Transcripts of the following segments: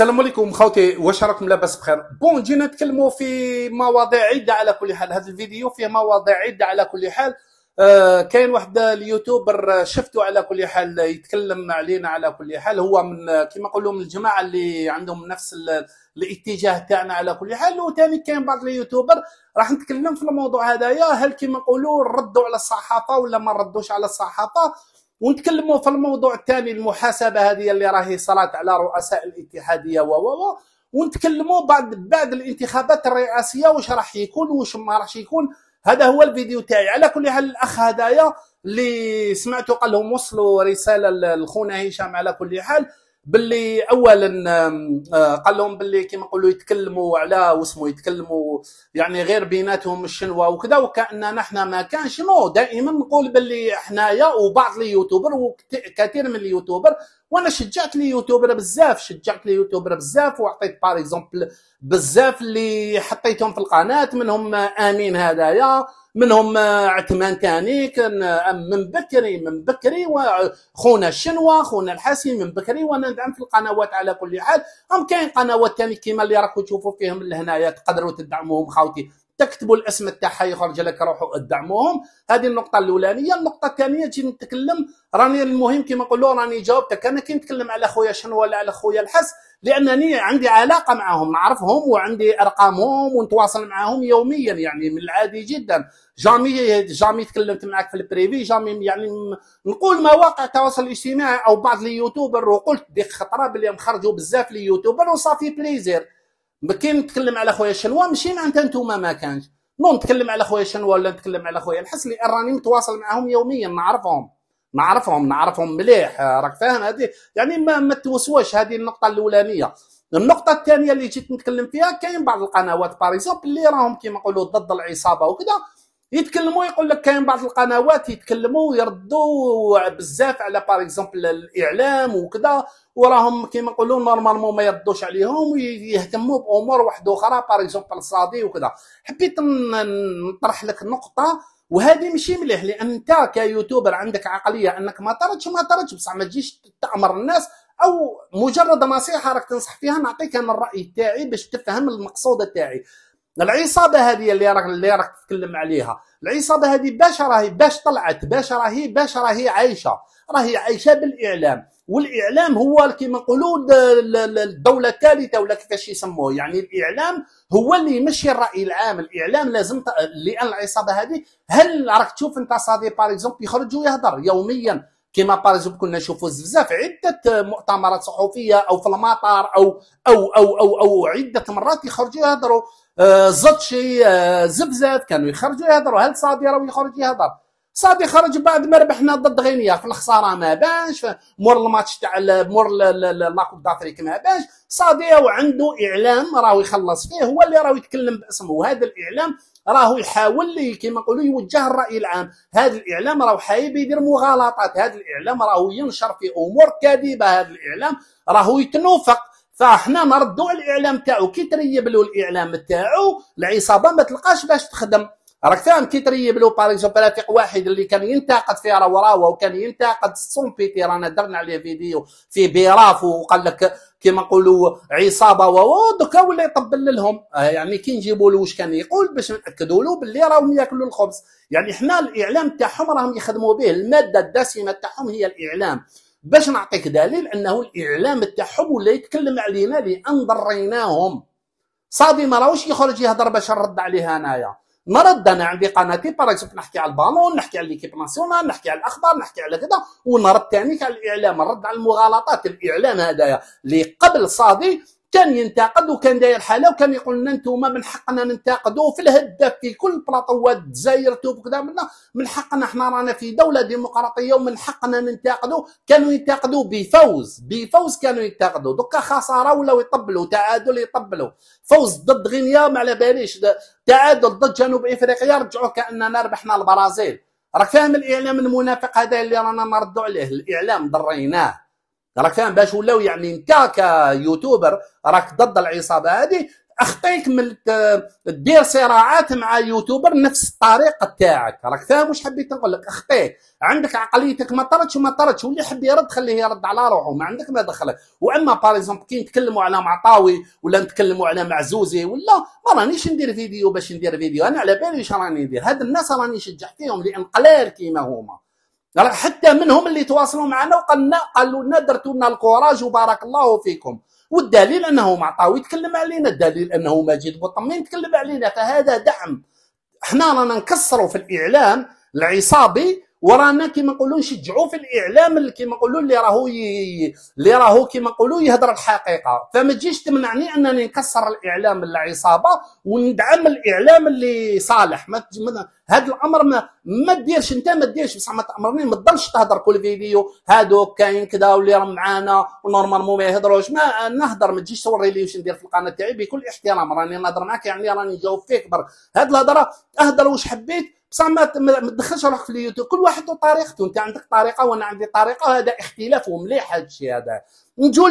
السلام عليكم خوتي واش راكم لاباس بخير بون جينا نتكلموا في مواضيع عده على كل حال هذا الفيديو فيه مواضيع عده على كل حال آه كاين واحد اليوتيوبر شفته على كل حال يتكلم علينا على كل حال هو من كما نقولوا من الجماعه اللي عندهم نفس الاتجاه تاعنا على كل حال وثاني كاين بعض اليوتيوبر راح نتكلم في الموضوع هذايا هل كما نقولوا ردوا على الصحافه ولا ما ردوش على الصحافه ونتكلموا في الموضوع الثاني المحاسبه هذه اللي راهي صارت على رؤساء الاتحاديه و و ونتكلموا بعد بعد الانتخابات الرئاسيه واش راح يكون واش ما راحش يكون هذا هو الفيديو تاعي على كل حال الاخ هدايا اللي سمعته قال لهم وصلوا رساله لخونا هشام على كل حال باللي اولا آه، قال لهم باللي كيما نقولوا يتكلموا على واسمو يتكلموا يعني غير بيناتهم الشنوه وكذا وكاننا نحن ما كانش مو دائما نقول باللي حنايا وبعض اليوتيوبر وكثير من اليوتيوبر وانا شجعت لي يوتيوبر بزاف شجعت لي يوتيوبر بزاف وعطيت بار اكزومبل بزاف اللي حطيتهم في القناه منهم امين هدايا منهم عثمان تاني كان من بكري من بكري وخونا الشنوة خونا الحاسي من بكري وانا ندعم في القنوات على كل حال هم كاين قنوات تاني كيما اللي راكم تشوفوا فيهم لهنايا تقدروا تدعموهم خاوتي تكتبوا الاسم تاعها يخرج لك روحوا ادعموهم هذه النقطه الاولانيه النقطه الثانيه تجي نتكلم راني المهم كما نقولوا راني جاوبتك انا كي نتكلم على خويا شنو ولا على خويا الحس لانني عندي علاقه معهم نعرفهم وعندي ارقامهم ونتواصل معهم يوميا يعني من العادي جدا جامي جامي تكلمت معك في البريفي جامي يعني نقول مواقع التواصل الاجتماعي او بعض اليوتيوبر وقلت ديك خطره بلي مخرجوا بزاف اليوتيوبر وصافي بليزير كي نتكلم على خويا شنوا ماشي معناتها نتوما ما كانش نو نتكلم على خويا شنوا ولا نتكلم على خويا الحسلي راني متواصل معاهم يوميا نعرفهم نعرفهم نعرفهم مليح راك فاهم هذه يعني ما ما توسواش هذه النقطه الاولانيه النقطة الثانية اللي جيت نتكلم فيها كاين بعض القنوات باريزوب اللي راهم كيما نقولوا ضد العصابة وكذا يتكلموا يقول لك كاين بعض القنوات يتكلموا ويردوا بزاف على باغ اكزومبل الاعلام وكذا وراهم كيما نقولوا نورمالمون ما يردوش عليهم ويهتموا بامور واحده اخرى باغ اكزومبل الصادي وكذا حبيت نطرح لك نقطه وهذه ماشي مليح لان انت كيوتيوبر عندك عقليه انك ما طردش ما طردش بصح ما تجيش تامر الناس او مجرد نصيحه راك تنصح فيها نعطيك انا الراي تاعي باش تفهم المقصود تاعي العصابه هذه اللي راك اللي راك تتكلم عليها العصابه هذه باش راهي باش طلعت باش راهي باش راهي عايشه راهي عايشه بالاعلام والاعلام هو كيما نقولوا الدوله الثالثه ولا كيفاش يسموه يعني الاعلام هو اللي يمشي الراي العام الاعلام لازم ت... لان العصابه هذه هل راك تشوف انت صادي باغ اكزومبل يخرج ويهضر يوميا كما بارزوب كنا نشوفوا بزاف عده مؤتمرات صحفيه او في المطار او او او او, أو عده مرات يخرجوا يهضروا زط شي آه، زبزات كانوا يخرجوا يهضروا هل صادي راه يخرج يهضر صادي خرج بعد ما ربحنا ضد غينيا في الخساره ما بانش مور الماتش تاع مور لاكوب دافريك ما بانش صادي وعنده اعلام راهو يخلص فيه هو اللي راهو يتكلم باسمه وهذا الاعلام راهو يحاول كما نقولوا يوجه الراي العام هذا الاعلام راهو حايب يدير مغالطات هذا الاعلام راهو ينشر في امور كاذبه هذا الاعلام راهو يتنوفق فاحنا نردوا الاعلام تاعو كي تريبلو الاعلام تاعو العصابه ما تلقاش باش تخدم راك فاهم كي تريبلو باغ اكزومبل رفيق واحد اللي كان ينتقد في راوراوا وكان ينتقد سون بيتي رانا درنا عليه فيديو في بيراف وقال لك كيما نقولوا عصابه وو دوكا ولا يطبل لهم آه، يعني كي نجيبوا له واش كان يقول باش ناكدوا له باللي راهم ياكلوا الخبز يعني حنا الاعلام تاعهم راهم يخدموا به الماده الدسمه تاعهم هي الاعلام باش نعطيك دليل انه الاعلام تاعهم ولا يتكلم علينا لان ضريناهم صادي ما راهوش يخرج يهضر باش نرد عليها انايا نرد انا عندي قناتي باغ نحكي على البالون نحكي على ليكيب ناسيونال نحكي على الاخبار نحكي على كذا ونرد ثاني على الاعلام نرد على المغالطات الاعلام هذايا اللي قبل صادي كان ينتقد وكان داير حاله وكان يقول لنا انتم من حقنا ننتقدوا في الهداف في كل بلاطوات الجزائر توب وكذا من حقنا احنا رانا في دوله ديمقراطيه ومن حقنا ننتقدوا كانوا ينتقدوا بفوز بفوز كانوا ينتقدوا دوكا خساره ولاو يطبلوا تعادل يطبلوا فوز ضد غينيا ما على باليش تعادل ضد جنوب افريقيا رجعوا كاننا ربحنا البرازيل راك فاهم الاعلام المنافق هذا اللي رانا نردوا عليه الاعلام ضريناه راك فاهم باش ولاو يعني انت كيوتيوبر راك ضد العصابه هذه اخطيك من دير صراعات مع يوتيوبر نفس الطريقه تاعك راك فاهم واش حبيت نقول لك اخطيك عندك عقليتك ما طرتش وما طرتش واللي يحب يرد خليه يرد على روحه ما عندك ما دخلك واما باريزومبل كي نتكلموا على معطاوي ولا نتكلموا على معزوزي ولا ما رانيش ندير فيديو باش ندير فيديو انا على بالي واش راني ندير هاد الناس راني شجعتيهم لان قلال كيما هما راه حتى منهم اللي تواصلوا معنا وقالنا قالوا لنا درتوا لنا الكوراج وبارك الله فيكم والدليل انه معطاوي تكلم يتكلم علينا الدليل انه مجيد بوطمين تكلم علينا فهذا دعم احنا رانا نكسروا في الاعلام العصابي ورانا كيما نقولوا نشجعوا في الاعلام اللي كيما نقولوا اللي راهو ي... اللي راهو كيما نقولوا يهضر الحقيقه فما تجيش تمنعني انني نكسر الاعلام اللي عصابه وندعم الاعلام اللي صالح ما, هذا الامر ما ما ديرش انت ما ديرش بصح ما تامرني ما تضلش تهضر كل فيديو هادوك كاين كذا واللي راه معانا ونورمالمون ما يهضروش ما نهضر ما تجيش توري لي واش ندير في القناه تاعي بكل احترام راني نهضر معاك يعني راني نجاوب فيك برك هاد الهضره اهضر واش حبيت بصح ما تدخلش روحك في اليوتيوب كل واحد وطريقته طريقته انت عندك طريقه وانا عندي طريقه هذا اختلاف ومليح هذا الشيء هذا نجو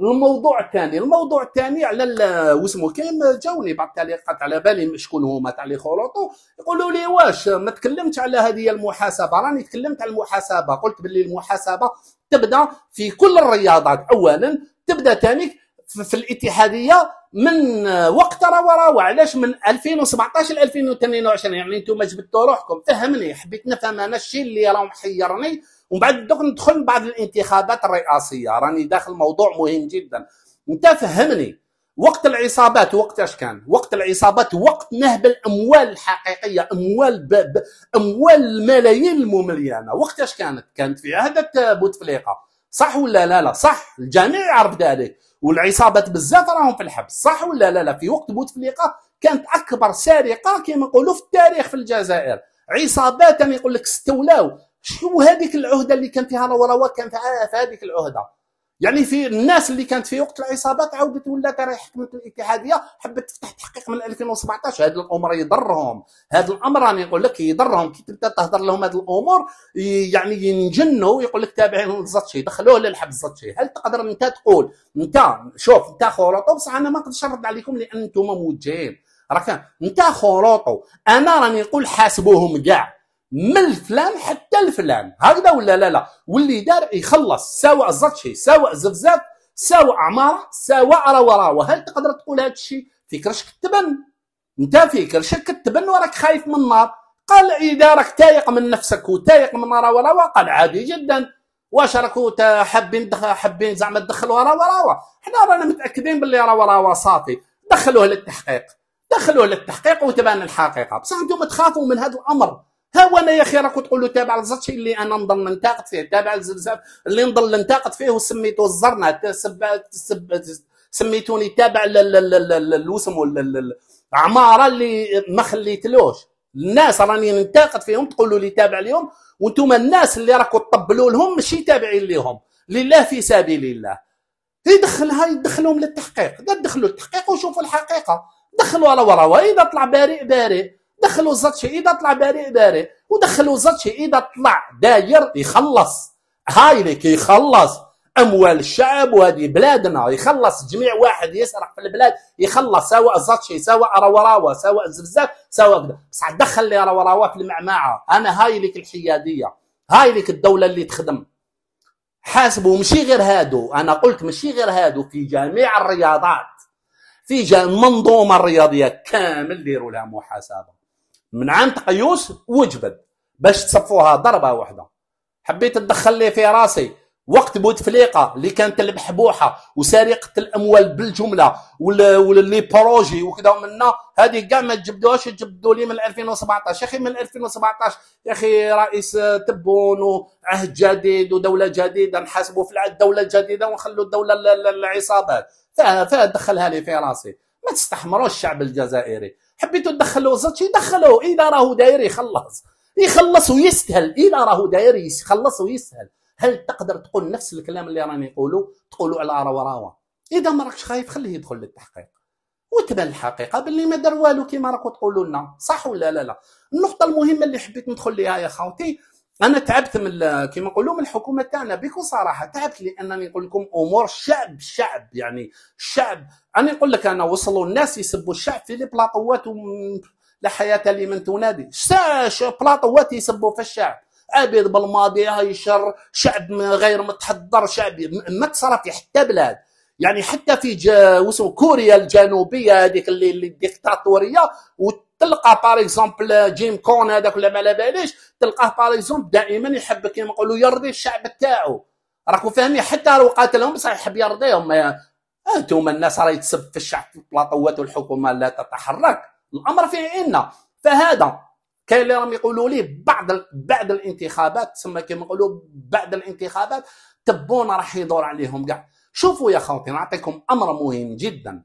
للموضوع الثاني الموضوع الثاني على واسمو كاين جاوني بعض التعليقات على بالي شكون هما تاع لي خلطو يقولوا لي واش ما تكلمتش على هذه المحاسبه راني تكلمت على المحاسبه قلت باللي المحاسبه تبدا في كل الرياضات اولا تبدا ثاني في الاتحاديه من وقت راه وراه علاش من 2017 ل 2022 يعني انتم جبدتوا روحكم فهمني حبيت نفهم انا الشيء اللي راه محيرني ومن بعد دوك ندخل بعض الانتخابات الرئاسيه راني داخل موضوع مهم جدا انت فهمني وقت العصابات وقت اش كان وقت العصابات وقت نهب الاموال الحقيقيه اموال باب اموال الملايين المملينه وقت اش كانت كانت في عهد بوتفليقه صح ولا لا لا صح الجميع يعرف ذلك والعصابات بزاف راهم في الحبس صح ولا لا لا في وقت بوتفليقه كانت اكبر سرقه كما نقولوا في التاريخ في الجزائر عصابات يقول لك استولاو شو هذيك العهده اللي كان فيها الوروات كان في هذيك العهده يعني في الناس اللي كانت في وقت العصابات عاودت ولات راهي حكمت الاتحاديه حبت تفتح تحقيق من 2017 هذا الامر يضرهم هذا الامر راني نقول لك يضرهم كي تبدا تهضر لهم هذه الامور يعني ينجنوا يقول لك تابعين لزاتشي دخلوه للحبس الزطشي هل تقدر انت تقول انت شوف انت خروطو بصح انا ما نقدرش نرد عليكم لان انتم موجهين راك انت خروطو انا راني نقول حاسبوهم كاع من الفلان حتى الفلان هكذا ولا لا لا واللي دار يخلص سواء زطشي سواء زفزاف سواء عماره سواء روره وهل تقدر تقول هذا الشيء في كرشك تبن انت في كرشك تبن وراك خايف من النار قال اذا راك تايق من نفسك وتايق من راه ورا قال عادي جدا واش راكو حابين حابين زعما تدخلوا راوه ورا حنا رانا متاكدين باللي راه ورا صافي دخلوه للتحقيق دخلوه للتحقيق وتبان الحقيقه بصح انتم تخافوا من هذا الامر ها انا يا اخي راك تقول له تابع لزتش اللي انا نضل ننتقد فيه تابع لزلزال اللي نضل ننتقد فيه وسميته الزرنا سميتوني تابع للوسم العماره اللي ما خليتلوش الناس راني ننتقد فيهم تقولوا لي تابع لهم وانتم الناس اللي راكم تطبلوا لهم ماشي تابعين لهم لله في سبيل الله يدخلها يدخلهم للتحقيق دخلوا التحقيق وشوفوا الحقيقه دخلوا على ورا واذا طلع بارئ بارئ دخل وزاتشي اذا طلع باري باري ودخل وزاتشي اذا طلع داير يخلص هاي اللي كيخلص اموال الشعب وهذه بلادنا يخلص جميع واحد يسرق في البلاد يخلص سواء زاتشي سواء روراوا سواء زفزاف سواء كذا بصح دخل لي روراوا في المعمعه انا هاي لك الحياديه هاي لك الدوله اللي تخدم حاسبوا مشي غير هادو انا قلت مشي غير هادو في جميع الرياضات في جميع المنظومه الرياضيه كامل ديروا لها محاسبه من عام تقيوس وجبد باش تصفوها ضربه واحده حبيت تدخل لي في راسي وقت بوتفليقه اللي كانت المحبوحه وسرقه الاموال بالجمله واللي بروجي وكذا ومنا هذه كاع ما تجبدوهاش تجبدوا لي من 2017 يا اخي من 2017 يا اخي رئيس تبون وعهد جديد ودوله جديده نحاسبوا في الدوله الجديده ونخلوا الدوله العصابات فدخلها لي في راسي ما تستحمروش الشعب الجزائري حبيتوا تدخلوا زاتشي دخلوه اذا راهو داير يخلص يخلص ويسهل اذا راهو داير يخلص ويسهل هل تقدر تقول نفس الكلام اللي راني نقوله تقولو على راوا راوا اذا ما راكش خايف خليه يدخل للتحقيق وتبان الحقيقه باللي ما دار والو كيما راكم تقولوا لنا صح ولا لا لا النقطه المهمه اللي حبيت ندخل ليها يا خاوتي انا تعبت من كما نقولوا من الحكومه تاعنا بكل صراحه تعبت لانني نقول لكم امور شعب شعب يعني الشعب انا نقول لك انا وصلوا الناس يسبوا الشعب في البلاطوات لا حياه لمن تنادي بلاطوات يسبوا في الشعب ابيض بالماضي هاي شر شعب غير متحضر شعب ما تصرف في حتى بلاد يعني حتى في جا... كوريا الجنوبيه هذيك اللي, الديكتاتوريه تلقى بار اكزومبل جيم كون هذاك ولا ما على باليش تلقاه بار اكزومبل دائما يحب كيما نقولوا يرضي الشعب تاعو راكو فاهمين حتى لو قاتلهم بصح يحب يرضيهم انتم الناس راهي تسب في الشعب في البلاطوات والحكومه لا تتحرك الامر فيه ان فهذا كاين اللي راهم يقولوا لي بعد بعد الانتخابات تسمى كيما نقولوا بعد الانتخابات تبون راح يدور عليهم كاع شوفوا يا خوتي نعطيكم امر مهم جدا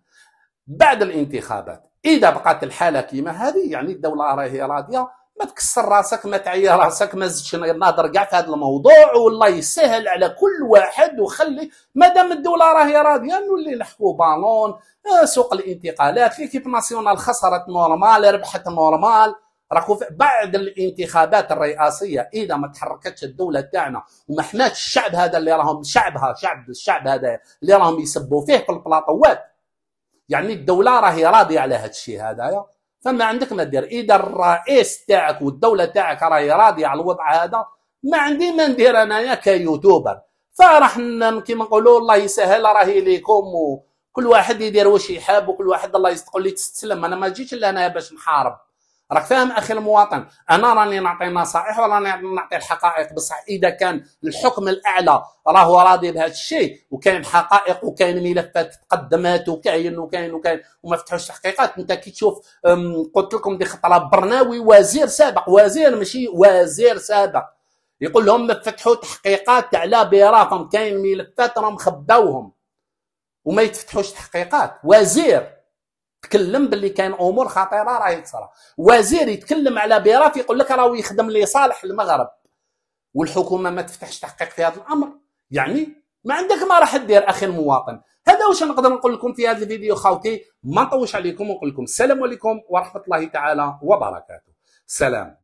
بعد الانتخابات اذا بقات الحاله كيما هذه يعني الدوله راهي راضيه ما تكسر راسك ما تعي راسك ما زدش ناظر كاع في هذا الموضوع والله يسهل على كل واحد وخلي مادام الدوله راهي راضيه نولي نحكوا بالون آه، سوق الانتقالات ليكيب ناسيونال خسرت نورمال ربحت نورمال راكو بعد الانتخابات الرئاسيه اذا ما تحركتش الدوله تاعنا وما حماتش الشعب هذا اللي راهم شعبها شعب الشعب هذا اللي راهم يسبوا فيه في البلاطوات يعني الدوله راهي راضيه على هذا الشيء هذايا فما عندك ما دير اذا الرئيس تاعك والدوله تاعك راهي راضيه على الوضع هذا ما عندي ما ندير انايا كيوتيوبر فراح كيما نقولوا الله يسهل راهي ليكم وكل واحد يدير واش يحب وكل واحد الله يستقل لي تستسلم انا ما جيتش لهنا باش نحارب راك فاهم اخي المواطن انا راني نعطي نصائح وراني نعطي الحقائق بصح اذا كان الحكم الاعلى راهو راضي بهذا الشيء وكاين حقائق وكاين ملفات تقدمات وكاين وكاين وكاين وما فتحوش تحقيقات انت كي تشوف قلت لكم دي خطره برناوي وزير سابق وزير ماشي وزير سابق يقول لهم ما فتحوا تحقيقات على برافهم كاين ملفات راهم خباوهم وما يتفتحوش تحقيقات وزير تكلم باللي كاين امور خطيره راهي تصرى وزير يتكلم على بيراف يقول لك راهو يخدم لصالح المغرب والحكومه ما تفتحش تحقيق في هذا الامر يعني ما عندك ما راح تدير اخي المواطن هذا واش نقدر نقول لكم في هذا الفيديو خاوتي ما نطوش عليكم ونقول لكم السلام عليكم ورحمه الله تعالى وبركاته سلام